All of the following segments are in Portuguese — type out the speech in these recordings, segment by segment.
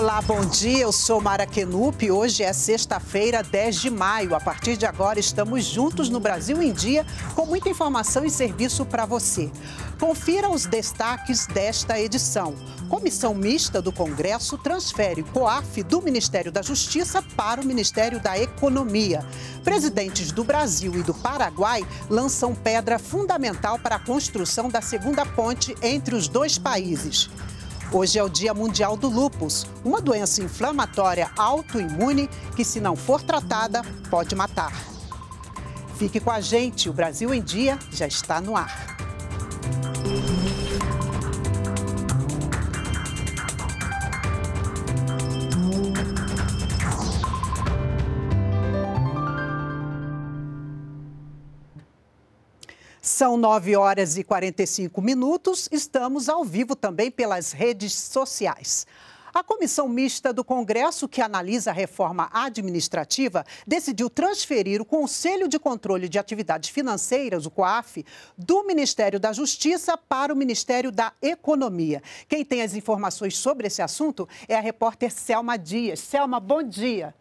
Olá, bom dia. Eu sou Mara Kenup. Hoje é sexta-feira, 10 de maio. A partir de agora, estamos juntos no Brasil em Dia com muita informação e serviço para você. Confira os destaques desta edição. Comissão mista do Congresso transfere COAF do Ministério da Justiça para o Ministério da Economia. Presidentes do Brasil e do Paraguai lançam pedra fundamental para a construção da segunda ponte entre os dois países. Hoje é o Dia Mundial do Lúpus, uma doença inflamatória autoimune que, se não for tratada, pode matar. Fique com a gente, o Brasil em Dia já está no ar. São 9 horas e 45 minutos. Estamos ao vivo também pelas redes sociais. A comissão mista do Congresso, que analisa a reforma administrativa, decidiu transferir o Conselho de Controle de Atividades Financeiras, o COAF, do Ministério da Justiça para o Ministério da Economia. Quem tem as informações sobre esse assunto é a repórter Selma Dias. Selma, bom dia.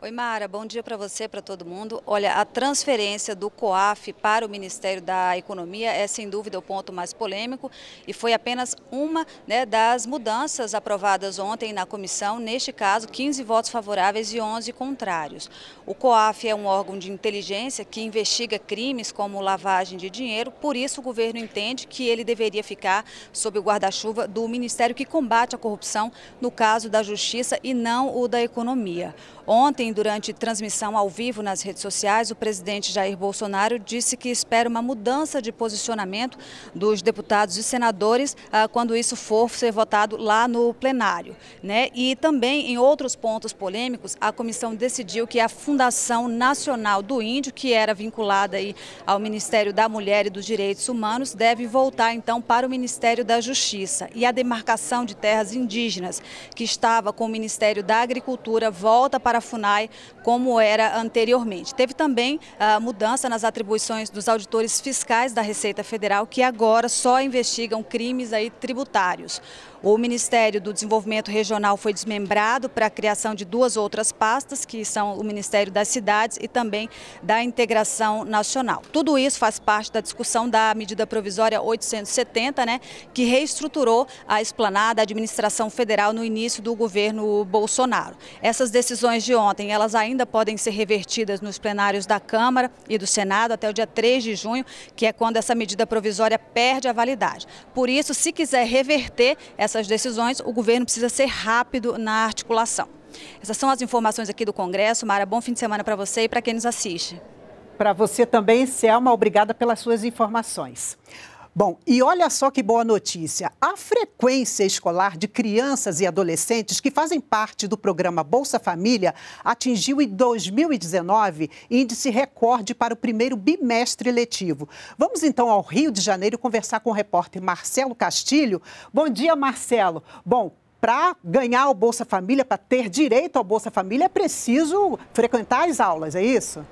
Oi, Mara, bom dia para você, para todo mundo. Olha, a transferência do COAF para o Ministério da Economia é sem dúvida o ponto mais polêmico e foi apenas uma né, das mudanças aprovadas ontem na comissão, neste caso, 15 votos favoráveis e 11 contrários. O COAF é um órgão de inteligência que investiga crimes como lavagem de dinheiro, por isso o governo entende que ele deveria ficar sob o guarda-chuva do Ministério que combate a corrupção, no caso da Justiça e não o da Economia. Ontem, Ontem, durante transmissão ao vivo nas redes sociais, o presidente Jair Bolsonaro disse que espera uma mudança de posicionamento dos deputados e senadores ah, quando isso for ser votado lá no plenário. Né? E também, em outros pontos polêmicos, a comissão decidiu que a Fundação Nacional do Índio, que era vinculada aí ao Ministério da Mulher e dos Direitos Humanos, deve voltar então para o Ministério da Justiça. E a demarcação de terras indígenas, que estava com o Ministério da Agricultura, volta para a FUNAI como era anteriormente. Teve também a ah, mudança nas atribuições dos auditores fiscais da Receita Federal, que agora só investigam crimes aí tributários. O Ministério do Desenvolvimento Regional foi desmembrado para a criação de duas outras pastas, que são o Ministério das Cidades e também da Integração Nacional. Tudo isso faz parte da discussão da medida provisória 870, né, que reestruturou a esplanada administração federal no início do governo Bolsonaro. Essas decisões de ontem, elas ainda podem ser revertidas nos plenários da Câmara e do Senado até o dia 3 de junho, que é quando essa medida provisória perde a validade. Por isso, se quiser reverter essa essas decisões, o governo precisa ser rápido na articulação. Essas são as informações aqui do Congresso. Mara, bom fim de semana para você e para quem nos assiste. Para você também, Selma, obrigada pelas suas informações. Bom, e olha só que boa notícia. A frequência escolar de crianças e adolescentes que fazem parte do programa Bolsa Família atingiu em 2019 índice recorde para o primeiro bimestre letivo. Vamos então ao Rio de Janeiro conversar com o repórter Marcelo Castilho. Bom dia, Marcelo. Bom, para ganhar o Bolsa Família, para ter direito ao Bolsa Família, é preciso frequentar as aulas, é isso?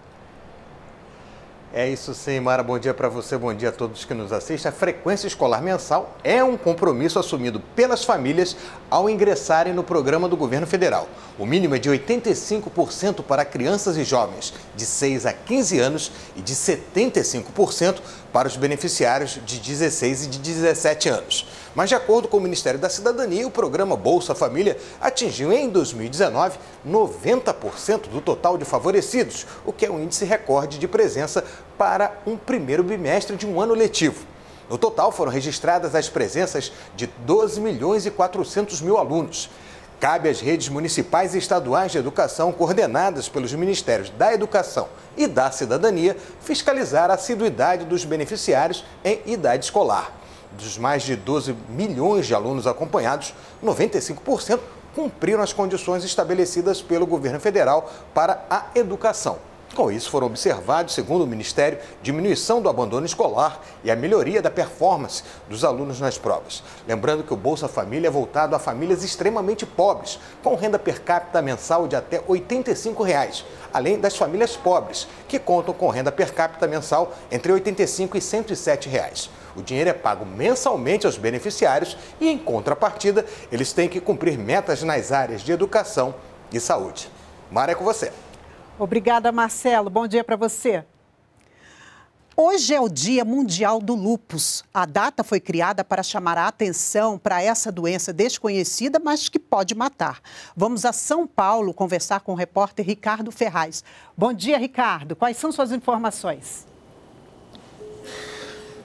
É isso sim, Mara. Bom dia para você, bom dia a todos que nos assistem. A frequência escolar mensal é um compromisso assumido pelas famílias ao ingressarem no programa do governo federal. O mínimo é de 85% para crianças e jovens de 6 a 15 anos e de 75% para os beneficiários de 16 e de 17 anos. Mas, de acordo com o Ministério da Cidadania, o programa Bolsa Família atingiu em 2019 90% do total de favorecidos, o que é um índice recorde de presença para um primeiro bimestre de um ano letivo. No total, foram registradas as presenças de 12 milhões e 400 mil alunos. Cabe às redes municipais e estaduais de educação, coordenadas pelos Ministérios da Educação e da Cidadania, fiscalizar a assiduidade dos beneficiários em idade escolar. Dos mais de 12 milhões de alunos acompanhados, 95% cumpriram as condições estabelecidas pelo governo federal para a educação. Com isso, foram observados, segundo o Ministério, diminuição do abandono escolar e a melhoria da performance dos alunos nas provas. Lembrando que o Bolsa Família é voltado a famílias extremamente pobres, com renda per capita mensal de até R$ 85, reais, além das famílias pobres, que contam com renda per capita mensal entre R$ 85 e R$ 107. Reais. O dinheiro é pago mensalmente aos beneficiários e, em contrapartida, eles têm que cumprir metas nas áreas de educação e saúde. Mara, é com você. Obrigada, Marcelo. Bom dia para você. Hoje é o Dia Mundial do Lupus. A data foi criada para chamar a atenção para essa doença desconhecida, mas que pode matar. Vamos a São Paulo conversar com o repórter Ricardo Ferraz. Bom dia, Ricardo. Quais são suas informações?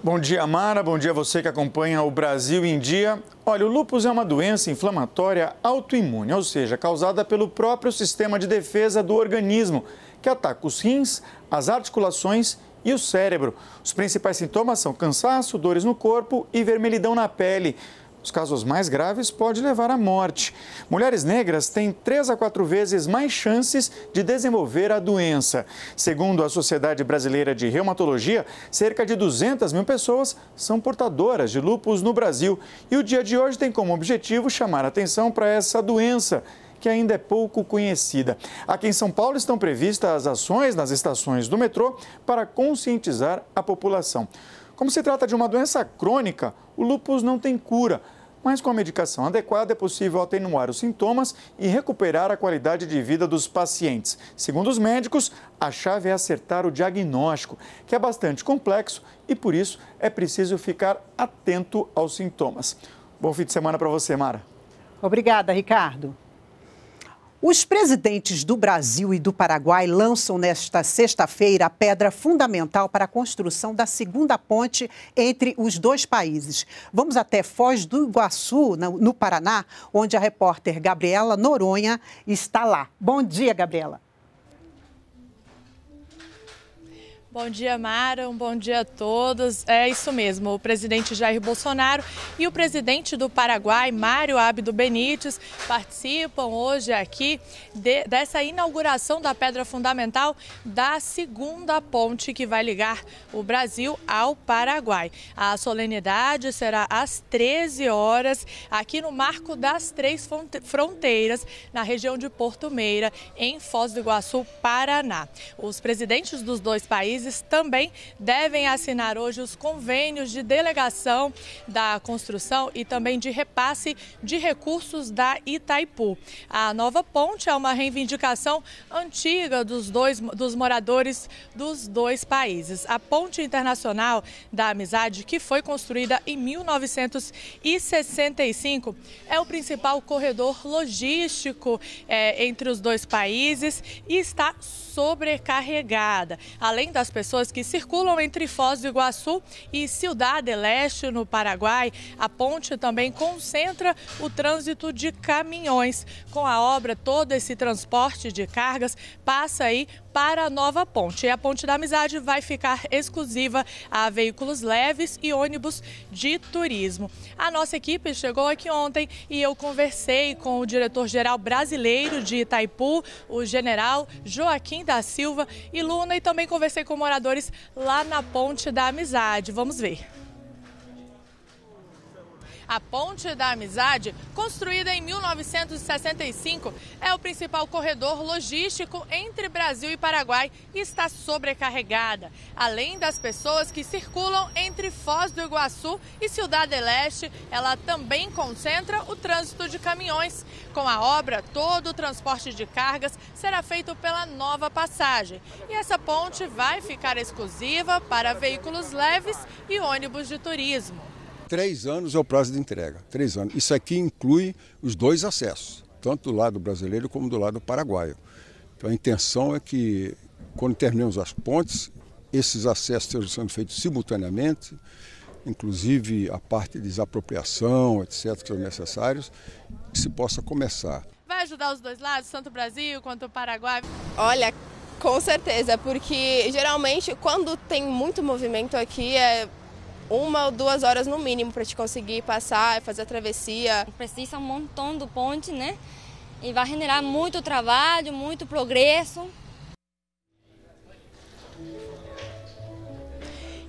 Bom dia, Mara. Bom dia a você que acompanha o Brasil em Dia. Olha, o lúpus é uma doença inflamatória autoimune, ou seja, causada pelo próprio sistema de defesa do organismo, que ataca os rins, as articulações e o cérebro. Os principais sintomas são cansaço, dores no corpo e vermelhidão na pele. Os casos mais graves podem levar à morte. Mulheres negras têm três a quatro vezes mais chances de desenvolver a doença. Segundo a Sociedade Brasileira de Reumatologia, cerca de 200 mil pessoas são portadoras de lúpus no Brasil. E o dia de hoje tem como objetivo chamar atenção para essa doença que ainda é pouco conhecida. Aqui em São Paulo estão previstas as ações nas estações do metrô para conscientizar a população. Como se trata de uma doença crônica, o lupus não tem cura, mas com a medicação adequada é possível atenuar os sintomas e recuperar a qualidade de vida dos pacientes. Segundo os médicos, a chave é acertar o diagnóstico, que é bastante complexo e por isso é preciso ficar atento aos sintomas. Bom fim de semana para você, Mara. Obrigada, Ricardo. Os presidentes do Brasil e do Paraguai lançam nesta sexta-feira a pedra fundamental para a construção da segunda ponte entre os dois países. Vamos até Foz do Iguaçu, no Paraná, onde a repórter Gabriela Noronha está lá. Bom dia, Gabriela. Bom dia, Mara. Um bom dia a todos. É isso mesmo. O presidente Jair Bolsonaro e o presidente do Paraguai, Mário Abdo Benítez, participam hoje aqui de, dessa inauguração da pedra fundamental da segunda ponte que vai ligar o Brasil ao Paraguai. A solenidade será às 13 horas, aqui no Marco das Três Fronteiras, na região de Porto Meira, em Foz do Iguaçu, Paraná. Os presidentes dos dois países também devem assinar hoje os convênios de delegação da construção e também de repasse de recursos da Itaipu. A nova ponte é uma reivindicação antiga dos, dois, dos moradores dos dois países. A Ponte Internacional da Amizade, que foi construída em 1965, é o principal corredor logístico é, entre os dois países e está sobrecarregada. Além das pessoas que circulam entre Foz do Iguaçu e Cidade Leste no Paraguai. A ponte também concentra o trânsito de caminhões. Com a obra, todo esse transporte de cargas passa aí para a nova ponte. E a Ponte da Amizade vai ficar exclusiva a veículos leves e ônibus de turismo. A nossa equipe chegou aqui ontem e eu conversei com o diretor-geral brasileiro de Itaipu, o general Joaquim da Silva e Luna, e também conversei com moradores lá na Ponte da Amizade. Vamos ver. A Ponte da Amizade, construída em 1965, é o principal corredor logístico entre Brasil e Paraguai e está sobrecarregada, além das pessoas que circulam entre Foz do Iguaçu e Cidade Leste, ela também concentra o trânsito de caminhões. Com a obra, todo o transporte de cargas será feito pela nova passagem. E essa ponte vai ficar exclusiva para veículos leves e ônibus de turismo. Três anos é o prazo de entrega. Três anos. Isso aqui inclui os dois acessos, tanto do lado brasileiro como do lado paraguaio. Então a intenção é que, quando terminemos as pontes, esses acessos estejam sendo feitos simultaneamente, inclusive a parte de desapropriação, etc., que são necessários, que se possa começar. Vai ajudar os dois lados, tanto o Brasil quanto o Paraguai? Olha, com certeza, porque geralmente quando tem muito movimento aqui é uma ou duas horas no mínimo para te conseguir passar, e fazer a travessia. Precisa um montão do ponte, né? E vai generar muito trabalho, muito progresso.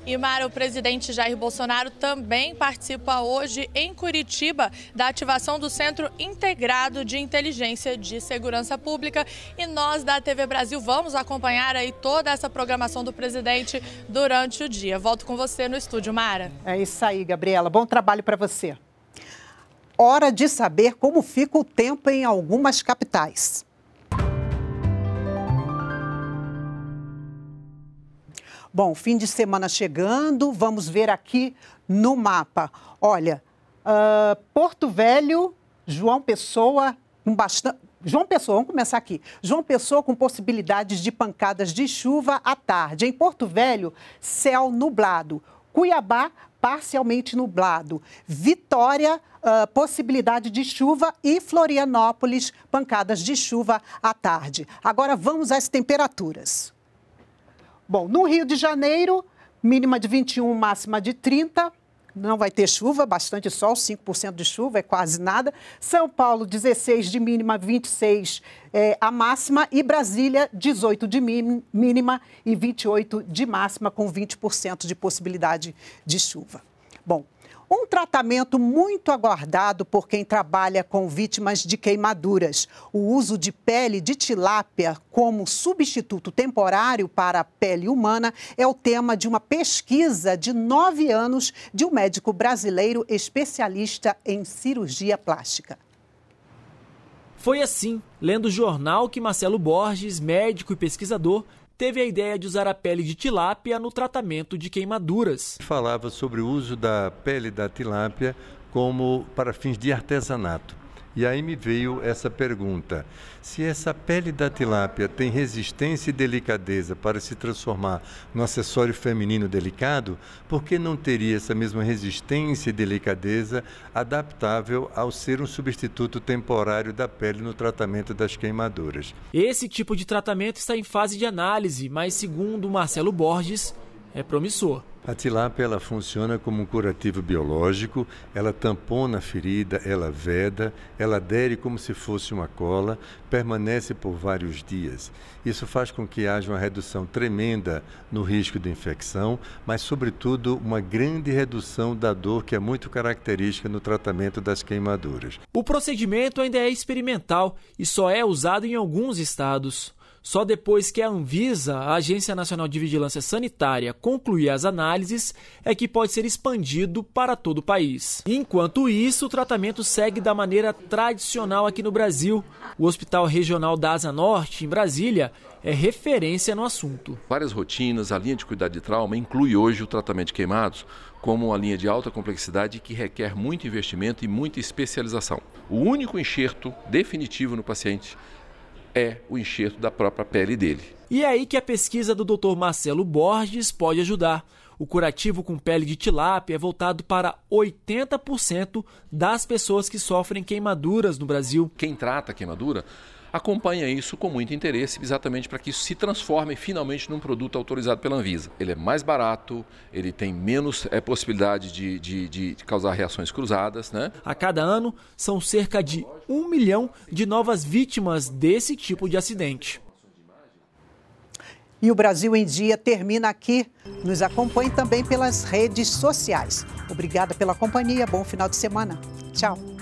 E Mara, o presidente Jair Bolsonaro também participa hoje em Curitiba da ativação do Centro Integrado de Inteligência de Segurança Pública. E nós da TV Brasil vamos acompanhar aí toda essa programação do presidente durante o dia. Volto com você no estúdio, Mara. É isso aí, Gabriela. Bom trabalho para você. Hora de saber como fica o tempo em algumas capitais. Bom, fim de semana chegando, vamos ver aqui no mapa. Olha, uh, Porto Velho, João Pessoa, um bastante. João Pessoa, vamos começar aqui. João Pessoa com possibilidades de pancadas de chuva à tarde. Em Porto Velho, céu nublado. Cuiabá, parcialmente nublado. Vitória, uh, possibilidade de chuva e Florianópolis, pancadas de chuva à tarde. Agora vamos às temperaturas. Bom, no Rio de Janeiro, mínima de 21, máxima de 30. Não vai ter chuva, bastante sol, 5% de chuva, é quase nada. São Paulo, 16 de mínima, 26 é, a máxima. E Brasília, 18 de mínima e 28 de máxima, com 20% de possibilidade de chuva. Bom, um tratamento muito aguardado por quem trabalha com vítimas de queimaduras. O uso de pele de tilápia como substituto temporário para a pele humana é o tema de uma pesquisa de nove anos de um médico brasileiro especialista em cirurgia plástica. Foi assim, lendo o jornal, que Marcelo Borges, médico e pesquisador, teve a ideia de usar a pele de tilápia no tratamento de queimaduras. Falava sobre o uso da pele da tilápia como para fins de artesanato. E aí me veio essa pergunta: se essa pele da tilápia tem resistência e delicadeza para se transformar no acessório feminino delicado, por que não teria essa mesma resistência e delicadeza adaptável ao ser um substituto temporário da pele no tratamento das queimaduras? Esse tipo de tratamento está em fase de análise, mas segundo Marcelo Borges, é promissor. A tilápia ela funciona como um curativo biológico, ela tampona a ferida, ela veda, ela adere como se fosse uma cola, permanece por vários dias. Isso faz com que haja uma redução tremenda no risco de infecção, mas, sobretudo, uma grande redução da dor que é muito característica no tratamento das queimaduras. O procedimento ainda é experimental e só é usado em alguns estados. Só depois que a Anvisa, a Agência Nacional de Vigilância Sanitária, concluir as análises, é que pode ser expandido para todo o país. Enquanto isso, o tratamento segue da maneira tradicional aqui no Brasil. O Hospital Regional da Asa Norte, em Brasília, é referência no assunto. Várias rotinas, a linha de cuidado de trauma inclui hoje o tratamento de queimados como uma linha de alta complexidade que requer muito investimento e muita especialização. O único enxerto definitivo no paciente é o enxerto da própria pele dele. E é aí que a pesquisa do Dr. Marcelo Borges pode ajudar. O curativo com pele de tilápia é voltado para 80% das pessoas que sofrem queimaduras no Brasil. Quem trata a queimadura acompanha isso com muito interesse, exatamente para que isso se transforme finalmente num produto autorizado pela Anvisa. Ele é mais barato, ele tem menos é, possibilidade de, de, de causar reações cruzadas. Né? A cada ano, são cerca de um milhão de novas vítimas desse tipo de acidente. E o Brasil em Dia termina aqui. Nos acompanhe também pelas redes sociais. Obrigada pela companhia. Bom final de semana. Tchau.